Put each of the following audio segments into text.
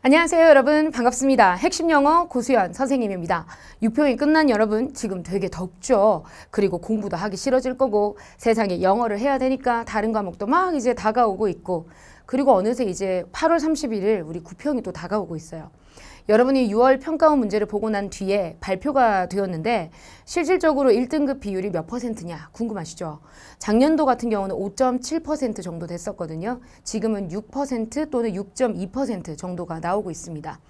안녕하세요 여러분 반갑습니다. 핵심 영어 고수연 선생님입니다. 6평이 끝난 여러분 지금 되게 덥죠. 그리고 공부도 하기 싫어질 거고 세상에 영어를 해야 되니까 다른 과목도 막 이제 다가오고 있고 그리고 어느새 이제 8월 31일 우리 9평이 또 다가오고 있어요. 여러분이 6월 평가원 문제를 보고 난 뒤에 발표가 되었는데 실질적으로 1등급 비율이 몇 퍼센트냐 궁금하시죠? 작년도 같은 경우는 5.7% 정도 됐었거든요. 지금은 6% 또는 6.2% 정도가 나오고 있습니다.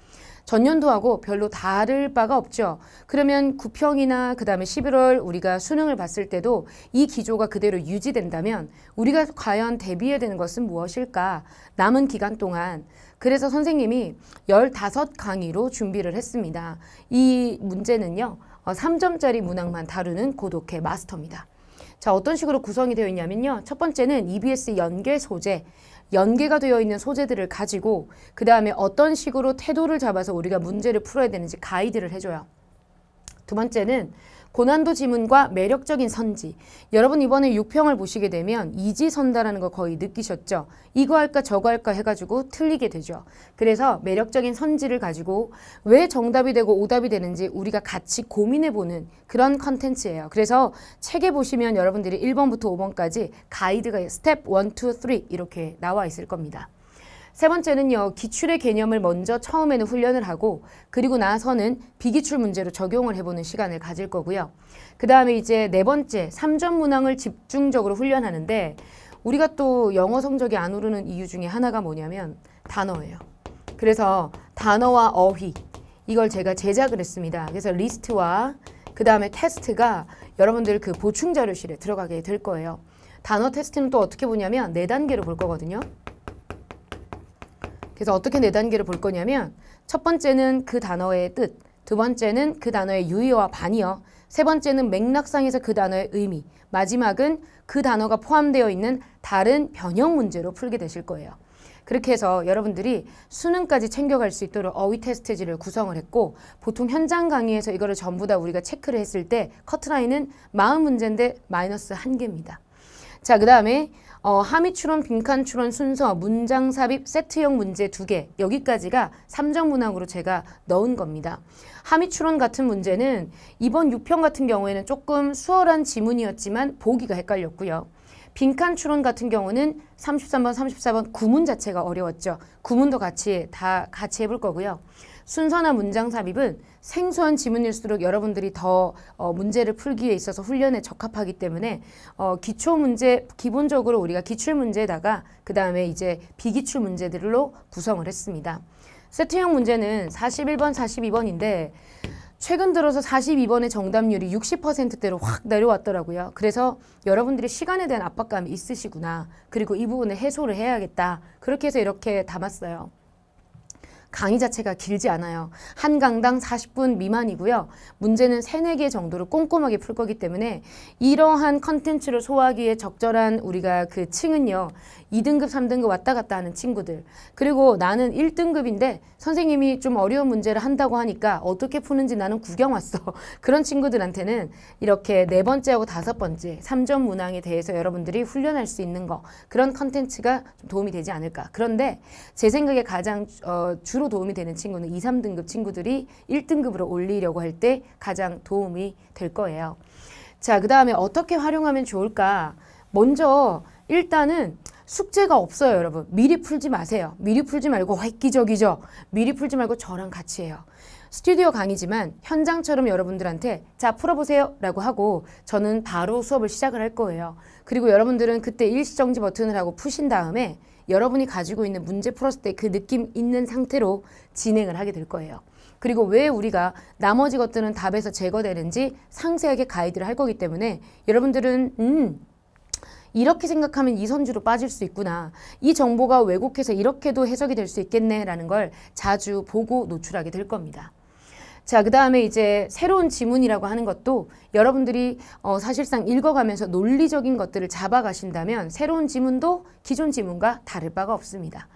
전년도하고 별로 다를 바가 없죠. 그러면 9평이나 그 다음에 11월 우리가 수능을 봤을 때도 이 기조가 그대로 유지된다면 우리가 과연 대비해야 되는 것은 무엇일까? 남은 기간 동안 그래서 선생님이 15강의로 준비를 했습니다. 이 문제는요. 3점짜리 어, 문항만 다루는 고독해 마스터입니다. 자, 어떤 식으로 구성이 되어 있냐면요. 첫 번째는 EBS 연계 소재. 연계가 되어 있는 소재들을 가지고 그 다음에 어떤 식으로 태도를 잡아서 우리가 문제를 풀어야 되는지 가이드를 해줘요. 두 번째는 고난도 지문과 매력적인 선지. 여러분 이번에 6평을 보시게 되면 이지선다라는 거 거의 느끼셨죠? 이거 할까 저거 할까 해가지고 틀리게 되죠. 그래서 매력적인 선지를 가지고 왜 정답이 되고 오답이 되는지 우리가 같이 고민해보는 그런 컨텐츠예요. 그래서 책에 보시면 여러분들이 1번부터 5번까지 가이드가 스텝 1, 2, 3 이렇게 나와 있을 겁니다. 세 번째는요. 기출의 개념을 먼저 처음에는 훈련을 하고 그리고 나서는 비기출 문제로 적용을 해보는 시간을 가질 거고요. 그 다음에 이제 네 번째 삼전 문항을 집중적으로 훈련하는데 우리가 또 영어 성적이 안 오르는 이유 중에 하나가 뭐냐면 단어예요. 그래서 단어와 어휘 이걸 제가 제작을 했습니다. 그래서 리스트와 그 다음에 테스트가 여러분들 그 보충 자료실에 들어가게 될 거예요. 단어 테스트는 또 어떻게 보냐면 네단계로볼 거거든요. 그래서 어떻게 네 단계를 볼 거냐면 첫 번째는 그 단어의 뜻, 두 번째는 그 단어의 유의어와 반이어세 번째는 맥락상에서 그 단어의 의미, 마지막은 그 단어가 포함되어 있는 다른 변형 문제로 풀게 되실 거예요. 그렇게 해서 여러분들이 수능까지 챙겨갈 수 있도록 어휘 테스트지를 구성을 했고 보통 현장 강의에서 이거를 전부 다 우리가 체크를 했을 때 커트라인은 마흔 문제인데 마이너스 한개입니다 자, 그 다음에 어, 하미 추론, 빈칸 추론 순서, 문장 삽입, 세트형 문제 두 개 여기까지가 삼정 문항으로 제가 넣은 겁니다. 하미 추론 같은 문제는 이번 6편 같은 경우에는 조금 수월한 지문이었지만 보기가 헷갈렸고요. 빈칸 추론 같은 경우는 33번, 34번 구문 자체가 어려웠죠. 구문도 같이 다 같이 해볼 거고요. 순서나 문장 삽입은 생소한 지문일수록 여러분들이 더 어, 문제를 풀기에 있어서 훈련에 적합하기 때문에 어, 기초 문제 기본적으로 우리가 기출 문제에다가 그 다음에 이제 비기출 문제들로 구성을 했습니다. 세트형 문제는 41번, 42번인데 최근 들어서 42번의 정답률이 60%대로 확 내려왔더라고요. 그래서 여러분들이 시간에 대한 압박감이 있으시구나. 그리고 이 부분을 해소를 해야겠다. 그렇게 해서 이렇게 담았어요. 강의 자체가 길지 않아요. 한 강당 40분 미만이고요. 문제는 3, 4개 정도로 꼼꼼하게 풀 거기 때문에 이러한 컨텐츠를 소화하기에 적절한 우리가 그 층은요. 2등급, 3등급 왔다 갔다 하는 친구들. 그리고 나는 1등급인데 선생님이 좀 어려운 문제를 한다고 하니까 어떻게 푸는지 나는 구경 왔어. 그런 친구들한테는 이렇게 네 번째하고 다섯 번째 3점 문항에 대해서 여러분들이 훈련할 수 있는 거 그런 컨텐츠가 도움이 되지 않을까. 그런데 제 생각에 가장 어, 주 주로 도움이 되는 친구는 2, 3등급 친구들이 1등급으로 올리려고 할 때 가장 도움이 될 거예요. 자, 그 다음에 어떻게 활용하면 좋을까? 먼저 일단은 숙제가 없어요, 여러분. 미리 풀지 마세요. 미리 풀지 말고 획기적이죠. 미리 풀지 말고 저랑 같이 해요. 스튜디오 강의지만 현장처럼 여러분들한테 자 풀어보세요 라고 하고 저는 바로 수업을 시작을 할 거예요. 그리고 여러분들은 그때 일시정지 버튼을 하고 푸신 다음에 여러분이 가지고 있는 문제 풀었을 때 그 느낌 있는 상태로 진행을 하게 될 거예요. 그리고 왜 우리가 나머지 것들은 답에서 제거되는지 상세하게 가이드를 할 거기 때문에 여러분들은 음 이렇게 생각하면 이 선주로 빠질 수 있구나. 이 정보가 왜곡해서 이렇게도 해석이 될 수 있겠네라는 걸 자주 보고 노출하게 될 겁니다. 자, 그 다음에 이제 새로운 지문이라고 하는 것도 여러분들이 어, 사실상 읽어가면서 논리적인 것들을 잡아가신다면 새로운 지문도 기존 지문과 다를 바가 없습니다.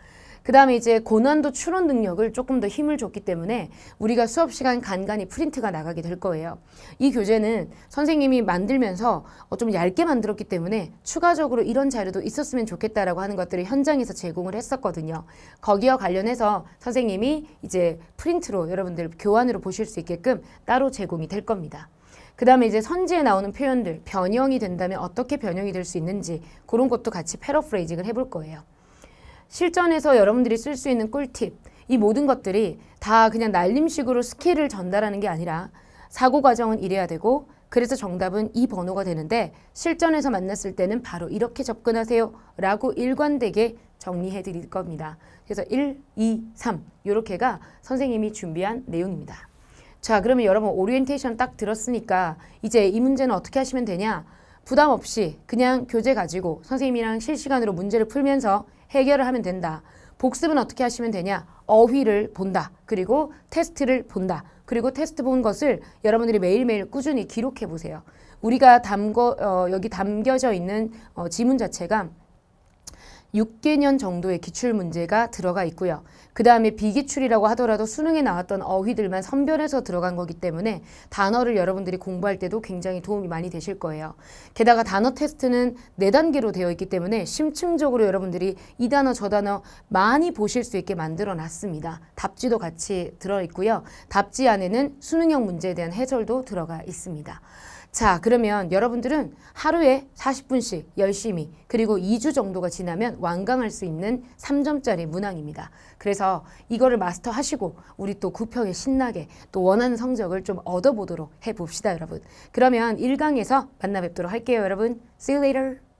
그 다음에 이제 고난도 추론 능력을 조금 더 힘을 줬기 때문에 우리가 수업 시간 간간히 프린트가 나가게 될 거예요. 이 교재는 선생님이 만들면서 어, 좀 얇게 만들었기 때문에 추가적으로 이런 자료도 있었으면 좋겠다라고 하는 것들을 현장에서 제공을 했었거든요. 거기와 관련해서 선생님이 이제 프린트로 여러분들 교환으로 보실 수 있게끔 따로 제공이 될 겁니다. 그 다음에 이제 선지에 나오는 표현들, 변형이 된다면 어떻게 변형이 될 수 있는지 그런 것도 같이 패러프레이징을 해볼 거예요. 실전에서 여러분들이 쓸 수 있는 꿀팁 이 모든 것들이 다 그냥 날림식으로 스킬을 전달하는 게 아니라 사고 과정은 이래야 되고 그래서 정답은 이 번호가 되는데 실전에서 만났을 때는 바로 이렇게 접근하세요 라고 일관되게 정리해 드릴 겁니다. 그래서 1, 2, 3이렇게가 선생님이 준비한 내용입니다. 자 그러면 여러분 오리엔테이션 딱 들었으니까 이제 이 문제는 어떻게 하시면 되냐 부담 없이 그냥 교재 가지고 선생님이랑 실시간으로 문제를 풀면서 해결을 하면 된다. 복습은 어떻게 하시면 되냐? 어휘를 본다. 그리고 테스트를 본다. 그리고 테스트 본 것을 여러분들이 매일매일 꾸준히 기록해 보세요. 우리가 담거, 어, 여기 담겨져 있는 어, 지문 자체가 6개년 정도의 기출 문제가 들어가 있고요. 그 다음에 비기출이라고 하더라도 수능에 나왔던 어휘들만 선별해서 들어간 거기 때문에 단어를 여러분들이 공부할 때도 굉장히 도움이 많이 되실 거예요. 게다가 단어 테스트는 4단계로 되어 있기 때문에 심층적으로 여러분들이 이 단어 저 단어 많이 보실 수 있게 만들어 놨습니다. 답지도 같이 들어 있고요. 답지 안에는 수능형 문제에 대한 해설도 들어가 있습니다. 자 그러면 여러분들은 하루에 40분씩 열심히 그리고 2주 정도가 지나면 완강할 수 있는 3점짜리 문항입니다. 그래서 이거를 마스터하시고 우리 또 구평에 신나게 또 원하는 성적을 좀 얻어보도록 해봅시다 여러분. 그러면 1강에서 만나 뵙도록 할게요 여러분. See you later.